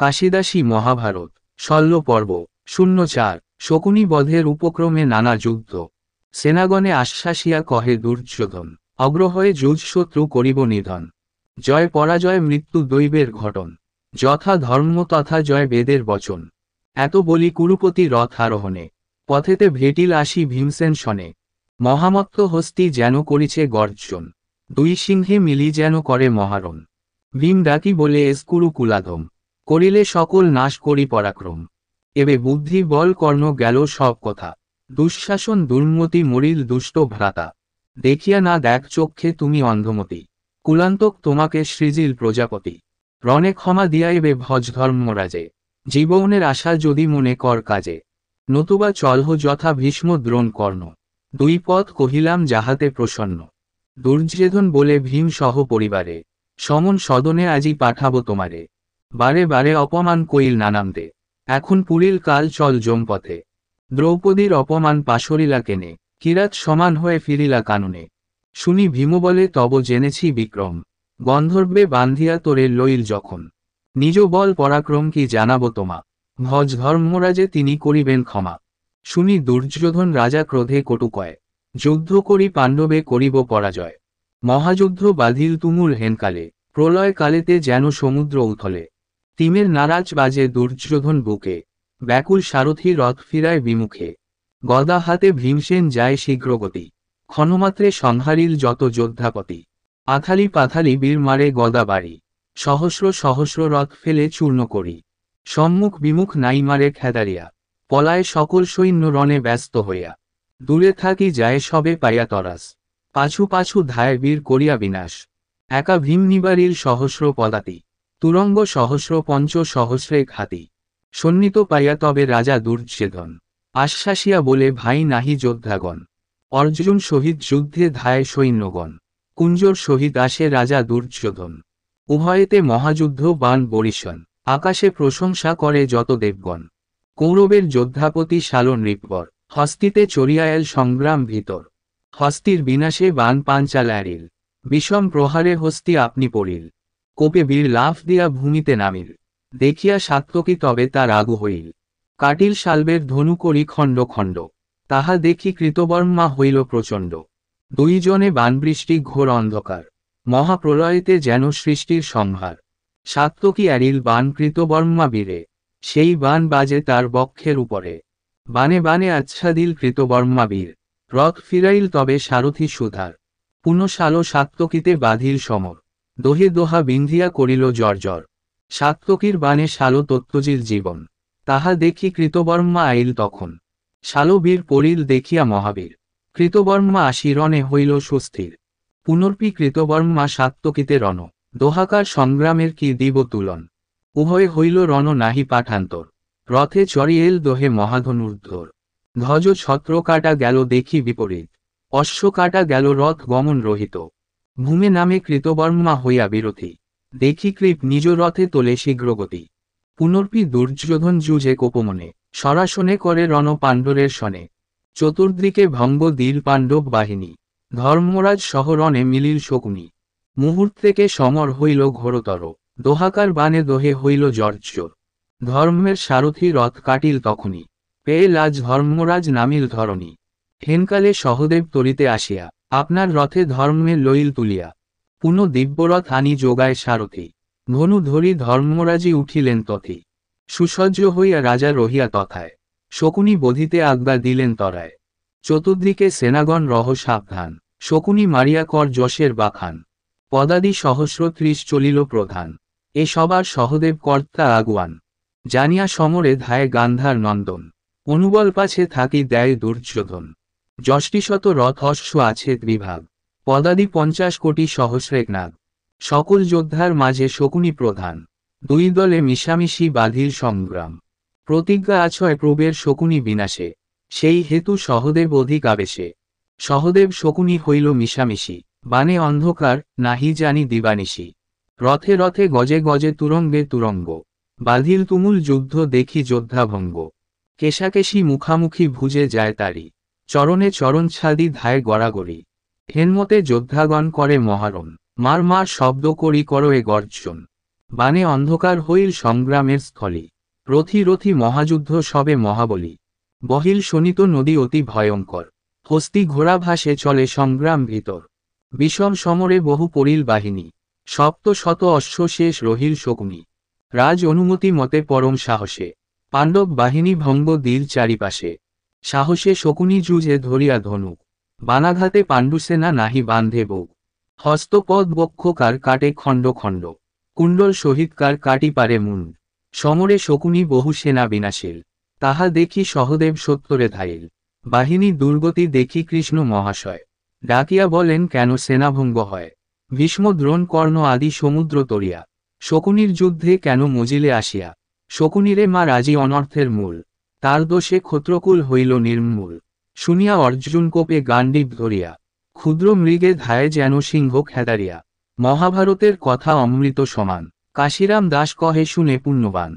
কাশিদাসী মহাভারত শল্য পর্ব শূন্য চার শকুনি বধের উপক্রমে নানা যুদ্ধ সেনাগণে আশ্বাসিয়া কহে দুর্যোধন অগ্রহয়ে যুজ শত্রু করিব নিধন জয় পরাজয় মৃত্যু দৈবের ঘটন যথা ধর্ম তথা জয় বেদের বচন এত বলি কুরুপতি রথ আরোহণে পথেতে ভেটিল আসি ভীমসেন শনে মহামত্ত হস্তি যেন করিছে গর্জন দুই সিংহে মিলি যেন করে মহারণ ভীম ডাকি বলে এসকুরু কুলাধম করিলে সকল নাশ করি পরাক্রম এবে বুদ্ধি বল কর্ণ গেল সব কথা দুঃশাসন দুর্মতি মরিল দুষ্ট ভ্রাতা দেখিয়া না দেখ চক্ষে তুমি অন্ধমতি কুলান্তক তোমাকে সৃজিল প্রজাপতি রণে ক্ষমা দিয়া এবে ভজ ধর্মরাজে জীবনের আশা যদি মনে কর কাজে নতুবা চলহ যথা ভীষ্ম দ্রোণ কর্ণ দুই পথ কহিলাম যাহাতে প্রসন্ন দুর্যেধন বলে ভীম সহ পরিবারে সমন সদনে আজি পাঠাবো তোমারে বারে বারে অপমান কইল নানামদে এখন পুরীর কাল চল জমপথে দ্রৌপদীর অপমান পাশরিলা কেনে কিরাত সমান হয়ে ফিরিলা কাননে শুনি ভীম বলে তব জেনেছি বিক্রম গন্ধর্বে বান্ধিয়া তোরে লইল যখন নিজ বল পরাক্রম কি জানাব তোমা ভজ ধর্মরাজে তিনি করিবেন ক্ষমা শুনি দুর্যোধন রাজা ক্রোধে কটু কয় যুদ্ধ করি পাণ্ডবে করিব পরাজয় মহাযুদ্ধ বাধিল তুমুল হেনকালে প্রলয় কালেতে যেন সমুদ্র উথলে তিমের নারাজ বাজে দুর্যোধন বুকে ব্যাকুল সারথী রথ ফিরায় বিমুখে গদা হাতে ভীমসেন যায় শীঘ্রগতি ক্ষণমাত্রে সংহারিল যত যোদ্ধাপতি আথালি পাথালি বীর মারে গদা বাড়ি সহস্র সহস্র রথ ফেলে চূর্ণ করি সম্মুখ বিমুখ নাই মারে খেদারিয়া পলায় সকল সৈন্য রণে ব্যস্ত হইয়া দূরে থাকি যায় সবে পাইয়া তরাস পাছু পাছু ধায় বীর করিয়া বিনাশ একা ভীম নিবারীর সহস্র পদাতি তুরঙ্গ সহস্র পঞ্চ সহস্রে ঘাতি সন্নিত পাইয়া তবে রাজা দুর্যেধন আশ্বাসিয়া বলে ভাই নাহি যোদ্ধাগণ অর্জুন শহীদ যুদ্ধে ধায় সৈন্যগণ কুঞ্জর শহীদ আসে রাজা দুর্যোধন উভয়েতে মহাযুদ্ধ বান বরিশন আকাশে প্রশংসা করে যত দেবগণ কৌরবের যোদ্ধাপতি শাল নৃপর হস্তিতে চরিয়ায়েল সংগ্রাম ভিতর হস্তির বিনাশে বান পাঞ্চালারিল বিষম প্রহারে হস্তি আপনি পড়িল কোপে বীর লাফ দিয়া ভূমিতে নামিল দেখিয়া সাতককে তবে তার আগু হইল কাটিল শালবের ধনু করি খণ্ড খণ্ড তাহা দেখি কৃতবর্মা হইল প্রচণ্ড দুইজনে বানবৃষ্টি ঘোর অন্ধকার মহাপ্রলয়েতে যেন সৃষ্টির সংহার সাত্তকী এরিল বান কৃতবর্মা বীরে সেই বান বাজে তার বক্ষের উপরে বানে বানে দিল কৃতবর্মা বীর রথ ফিরাইল তবে সারথি সুধার পুনঃসালো সাত্তকীতে বাধিল সমর দোহে দোহা বিন্ধিয়া করিল জ্বর সাত্তকীর বানে শালো তত্ত্বজির জীবন তাহা দেখি কৃতবর্মা আইল তখন শালবীর পড়িল দেখিয়া মহাবীর কৃতবর্মা আশিরণে হইল সুস্থির পুনর্পি কৃতবর্মা সাত্তকিতে রণ দোহাকার সংগ্রামের কি দিব তুলন উভয়ে হইল রণ নাহি পাঠান্তর রথে চড়িয়েল দোহে মহাধনুর্ধর ধ্বজ ছত্র কাটা গেল দেখি বিপরীত অশ্ব কাটা গেল রথ গমন রহিত ভূমে নামে কৃতবর্মা হইয়া বিরোধী দেখি কৃপ নিজ রথে তোলে শীঘ্রগতি পুনর্পি দুর্যোধন যুজে কোপমনে সরাসনে করে রণ পাণ্ডরের সনে চতুর্দিকে ভঙ্গ দীর পাণ্ডব বাহিনী ধর্মরাজ শহরণে মিলিল শকুনি মুহূর্ত থেকে সমর হইল ঘোরতর দোহাকার বানে দোহে হইল জর্জর ধর্মের সারথি রথ কাটিল তখনই পেয়ে লাজ ধর্মরাজ নামিল ধরণী হেনকালে সহদেব তরিতে আসিয়া আপনার রথে ধর্মে লইল তুলিয়া পুন দিব্যরথ আনি যোগায় সারথি ধনু ধরি ধর্মরাজি উঠিলেন তথি সুসজ্জ হইয়া রাজা রহিয়া তথায় শকুনি বধিতে আজ্ঞা দিলেন তরায় চতুর্দিকে সেনাগণ রহ সাবধান শকুনি মারিয়া কর যশের বাখান পদাদি সহস্র ত্রিশ চলিল প্রধান এ সবার সহদেব কর্তা আগুয়ান জানিয়া সমরে ধায় গান্ধার নন্দন অনুবল পাছে থাকি দেয় দুর্যোধন যষ্টিশত রথ অশ্ব আছে ত্রিভাগ পদাদি পঞ্চাশ কোটি সহস্রেক নাগ সকল যোদ্ধার মাঝে শকুনি প্রধান দুই দলে মিশামিশি বাধির সংগ্রাম প্রতিজ্ঞা আছয় প্রবের শকুনি বিনাশে সেই হেতু সহদেব অধিক আবেশে সহদেব শকুনি হইল মিশামিশি বানে অন্ধকার নাহি জানি দিবানিশি রথে রথে গজে গজে তুরঙ্গে তুরঙ্গ বাধিল তুমুল যুদ্ধ দেখি যোদ্ধাভঙ্গ কেশাকেশি মুখামুখি ভুজে যায় তারি চরণে চরণ ছাদি ধায় গড়াগড়ি হেনমতে যোদ্ধাগণ করে মহারণ মার মার শব্দ করি করো এ গর্জন বানে অন্ধকার হইল সংগ্রামের স্থলে রথি রথি মহাযুদ্ধ সবে মহাবলী বহিল শোনিত নদী অতি ভয়ঙ্কর হস্তি ঘোড়া ভাসে চলে সংগ্রাম ভিতর বিষম সমরে বহু পরিল বাহিনী সপ্ত শত অশ্ব শেষ রহিল শকুনি রাজ অনুমতি মতে পরম সাহসে পাণ্ডব বাহিনী ভঙ্গ দিল চারিপাশে সাহসে শকুনি জুজে ধরিয়া ধনুক বানাঘাতে পাণ্ডুসেনা নাহি বান্ধে বোগ হস্তপদ বক্ষকার কাটে খণ্ড খণ্ড কুণ্ডল সহিতকার কাটি পারে মুন সমরে শকুনি বহু সেনা বিনাশীল তাহা দেখি সহদেব সত্তরে ধাইল বাহিনী দুর্গতি দেখি কৃষ্ণ মহাশয় ডাকিয়া বলেন কেন সেনাভঙ্গ হয় ভীষ্ম দ্রোণ কর্ণ আদি সমুদ্র তরিয়া শকুনির যুদ্ধে কেন মজিলে আসিয়া শকুনিরে মা রাজি অনর্থের মূল তার দোষে ক্ষত্রকুল হইল নির্মূল শুনিয়া অর্জুন কোপে গান্ডীব ধরিয়া ক্ষুদ্র মৃগে ধায় যেন সিংহ খেদারিয়া মহাভারতের কথা অমৃত সমান কাশিরাম দাস কহে শুনে পুণ্যবান